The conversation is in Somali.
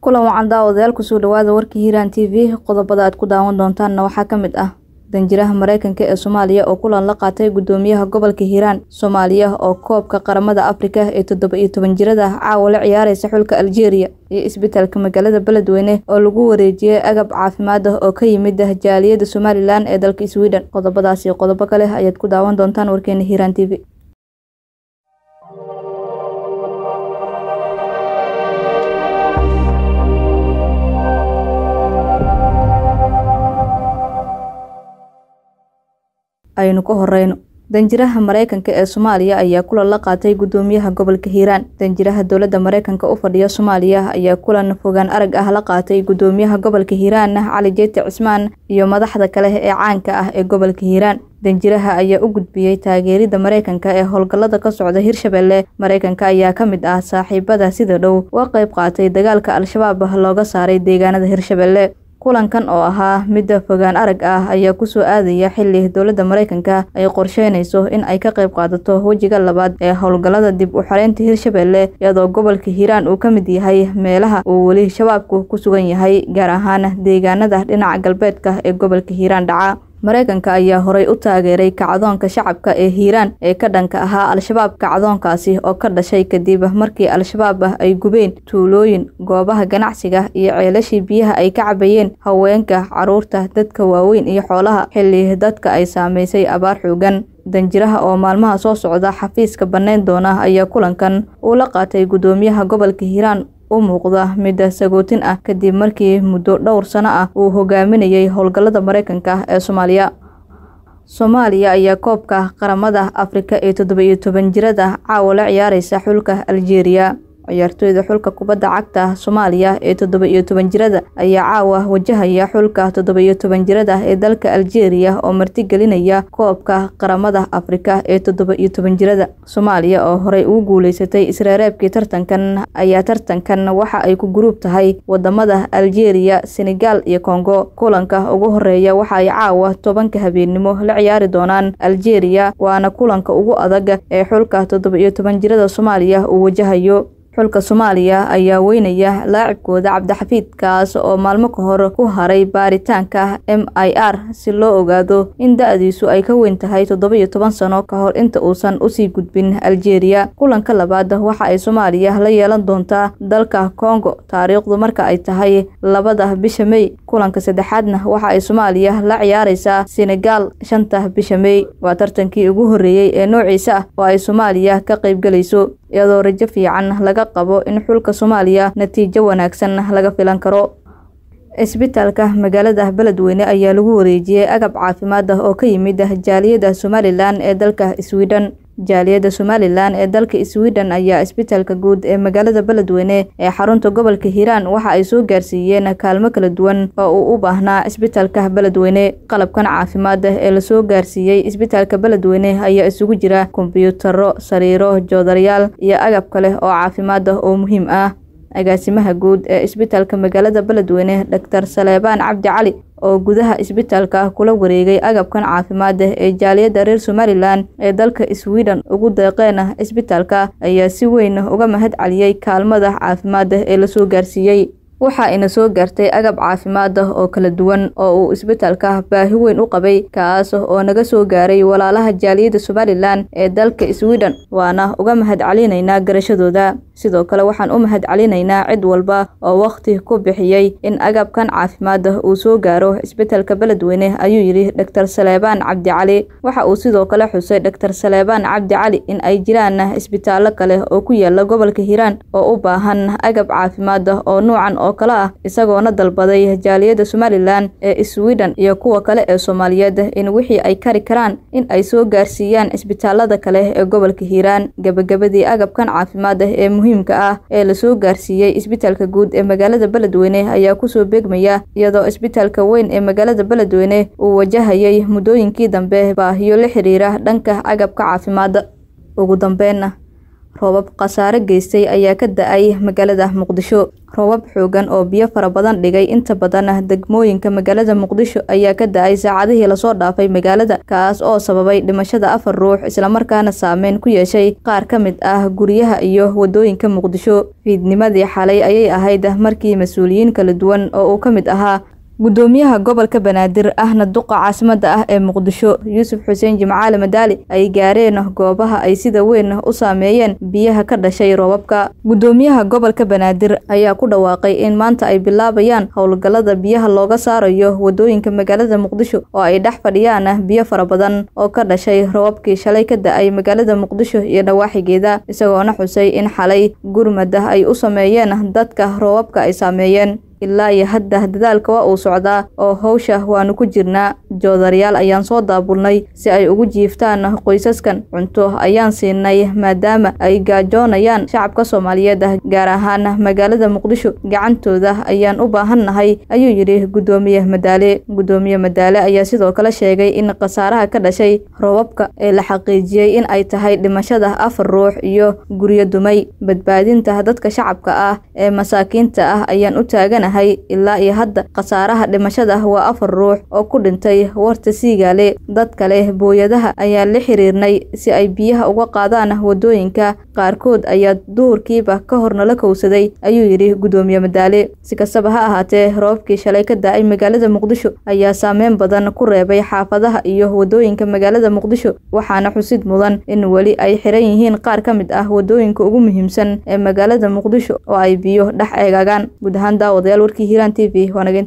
kulan wacan daawadayaal kusoo dhawaada warkii hiiraan t v qodobada aad ku daawan doontaanna waxaa ka mid ah danjiraha maraykanka ee soomaaliya oo kulan la qaatay guddoomiyaha gobolka hiiraan soomaaliya oo koobka qaramada afrika ee toddoba iyo toban jirada caawa la ciyaaraysa xulka aljeeriya iyo isbitaalka magaalada beledweyne oo lagu wareejiyay agab caafimaad ah oo ka yimid ah jaaliyadda somalilan ee dalka sweden qodobadaasi qodobo kale ayaad ku daawan doontaan warkeena hiiraan t v aynu ka horeyno danjiraha mareykanka ee soomaaliya ayaa kulan la qaatay gudoomiyaha gobolka hiiraan danjiraha dowladda mareykanka u fadhiya soomaaliya ayaa kulan fogaan arag ah la qaatay gudoomiyaha gobolka hiiraan cali jeeti cismaan iyo madaxda kale ee caanka ah ee gobolka hiiraan danjiraha ayaa u gudbiyey taageerida mareykanka ee howlgallada ka socda hirshabeelle mareykanka ayaa ka mid ah saaxiibada sida dhow uga qayb qaatay dagaalka al-shabaab looga saaray deegaanada hirshabeelle kulankan oo ahaa midda fogaan arag ah ayaa kusoo aadaya xili dowladda maraykanka ay qorsheynayso in ay ka qayb qaadato wejiga labaad ee howlgallada dib u xareynta hirshabeelle iyadoo gobolka hiiraan uu ka mid yahay meelaha uu weli shabaabku ku sugan yahay gaar ahaan deegaanada dhinaca galbeedka ee gobolka hiiraan dhaca maraykanka ayaa horey u taageeray kacdoonka shacabka ee hiiraan ee ka dhanka ahaa al-shabaab kacdoonkaasi oo ka dhashay kadib markii al-shabaab ah ay gubeen tuulooyin goobaha ganacsiga iyo ceelashii biyaha ay ka cabayeen haweenka caruurta dadka waaweyn iyo xoolaha xilli dadka ay saameysay abaar xoogan danjiraha oo maalmaha soo socda xafiiska bannayn doona ayaa kulankan uu la qaatay guddoomiyaha gobolka hiiraan u muuqda mid sagootin ah kadib markii muddo dhowr sano ah uu hogaaminayay howlgallada mareykanka ee soomaaliya soomaaliya ayaa koobka qaramada afrika ee toddoba iyo toban jirada caawo la ciyaareysa xulka aljeeriya ciyaartoyda xulka kubadda cagta soomaaliya ee toddoba iyo toban jirada ayaa caawa wajahaya xulka toddoba iyo toban jirada ee dalka aljeeriya oo martigelinaya koobka qaramada afrika ee toddoba iyo toban jirada soomaaliya oo horey ugu guulaysatay isreereebkii tartankan ayaa tartankan waxa ay ku guruub tahay wadamada aljeeriya senegal iyo kongo kulanka ugu horeeya waxa ay caawa tobanka habeennimo la ciyaari doonaan aljeeriya waana kulanka ugu adag ee xulka toddoba iyo toban jirada soomaaliya uu wajahayo xulka soomaaliya ayaa weynaya laacibkooda cabdixafiid kaas oo maalmo ka hor ku haray baaritaanka m i r si loo ogaado in da-diisu ay ka weyn tahay toddoba-iyo toban sano ka hor inta uusan usii gudbin aljeeriya kulanka labaad waxa ay soomaaliya la yeelan doontaa dalka kongo taariikhdu marka ay tahay labada bisha mey kulanka saddexaadna waxa ay soomaaliya la ciyaaraysaa senegal shanta bisha mey waa tartankii ugu horreeyey ee noociisa ah oo ay soomaaliya ka qayb gelayso iyadoo rajo fiican ah laga qabo in xulka soomaaliya natiijo wanaagsan ah laga filan karo cisbitaalka magaalada beledweyne ayaa lagu wareejiyay agab caafimaad ah oo ka yimid jaaliyada somalilan ee dalka sweden jaaliyadda somalilan ee dalka sweden ayaa isbitaalka guud ee magaalada beledweyne ee xarunta gobolka hiiraan waxa ay soo gaarsiiyeen kaalmo kala duwan oo uu u baahnaa isbitaalka beledweyne qalabkan caafimaad ah ee lasoo gaarsiiyey isbitaalka beledweyne ayaa isugu jira kombyuutaro sariiro joodarayaal iyo agab kale oo caafimaad ah oo muhiim ah agaasimaha guud ee isbitaalka magaalada beledweyne doctor saleebaan cabdi cali oo gudaha isbitaalka ah kula wareegay agabkan caafimaad eh ee jaaliyadda reer somalilan ee dalka swiden ugu deeqeena isbitaalka ayaa si weyn uga mahad celiyey kaalmada caafimaad ah ee soo gaarsiiyey waxa ina soo gaartay agab caafimaad ah oo kala duwan oo uu isbitaalka baahi weyn u qabay kaas oo naga soo gaaray walaalaha jaaliyadda somalilan ee dalka swiden waana uga mahadcelinaynaa garashadooda sidoo kale waxaan u mahadcelinaynaa cid walba oo wakhti ku bixiyay in agabkan caafimaad ah uu soo gaaro isbetelka beledweyne ayuu yidhi dhotor saleebaan cali waxa uu sidoo kale xusay dhoktor saleebaan cali in ay jiraan isbitaalo kale oo ku yaala gobolka hiiraan oo u baahan agab caafimaad ah oo nuucan oo kale ah isagoona dalbaday jaaliyadda somalilan ee sweden iyo kuwa kale ee soomaaliyeed in wixii ay kari karaan in ay soo gaarsiiyaan isbitaalada kale ee gobolka hiiraan gabagabadii agabkan caafimaad ah ee muhiimka ah ee lasoo gaarsiiyey isbitaalka guud ee magaalada beledweyne ayaa kusoo beegmaya iyadoo isbitaalka weyn ee magaalada beledweyne uu wajahayay muddooyinkii dambe baahiyo la xiriira dhanka agabka caafimaada ugu dambeynna roobab khasaare geystay ayaa ka da-ay magaalada muqdisho roobab xoogan oo biyo fara badan dhigay inta badan ah degmooyinka magaalada muqdisho ayaa ka da-ay saacadihii lasoo dhaafay magaalada kaas oo sababay dhimashada afar ruux islamarkaana saameyn ku yeeshay qaar ka mid ah guryaha iyo wadooyinka muqdisho fiidnimadii xalay ayay ahayd markii mas-uuliyiin kala duwan oo uu ka mid ahaa gudoomiyaha gobolka banaadir ahna duqa caasimada ah ee muqdisho yuusuf xuseen jimcaale madaali ay gaareen ah goobaha ay sida weyn ah u saameeyeen biyaha ka dhashay roobabka gudoomiyaha gobolka banaadir ayaa ku dhawaaqay in maanta ay bilaabayaan howlgallada biyaha looga saarayo wadooyinka magaalada muqdisho oo ay dhex fadhiyaan ah biyo fara badan oo ka dhashay roobabkii shalay ka da-ay magaalada muqdisho iyo dhawaaxigeeda isagoona xusay in xalay gurmad ah ay u sameeyeen dadka roobabka ay saameeyeen ilaa iyo hadda dadaalka waa uu socdaa oo howsha waanu ku jirnaa joodaryaal ayaan soo daabulnay si ay ugu jiiftaan qoysaskan cunto ayaan siinay maadaama ay gaajoonayaan shacabka soomaaliyeed ah gaar ahaan magaalada muqdisho gacantooda ayaan u baahannahay ayuu yidhi guddoomiye madaale guddoomiye madaale ayaa sidoo kale sheegay in khasaaraha ka dhashay roobabka ee la xaqiijiyey in ay tahay dhimashada afar ruux iyo guryo dumay badbaadinta dadka shacabka ah ee masaakiinta ah ayaan u taagan leenahay ilaa iyo hadda khasaaraha dhimashada waa afar ruux oo ku dhintay warta siigaale dad kale booyadaha ayaa la xiriirnay si ay biyaha uga qaadaan wadooyinka qaarkood ayaa duurkiiba ka hor nala kowsaday ayuu yidhi gudoomiye madaale si kastaba ha ahaatee roobkii shalay ka da-ay magaalada muqdisho ayaa saameyn badan ku reebay xaafadaha iyo wadooyinka magaalada muqdisho waxaana xusid mudan in weli ay xiran yihiin qaar ka mid ah wadooyinka ugu muhiimsan ee magaalada muqdisho oo ay biyo dhex eegagaan guud ahaan daawadayaal warkii hiiraan t v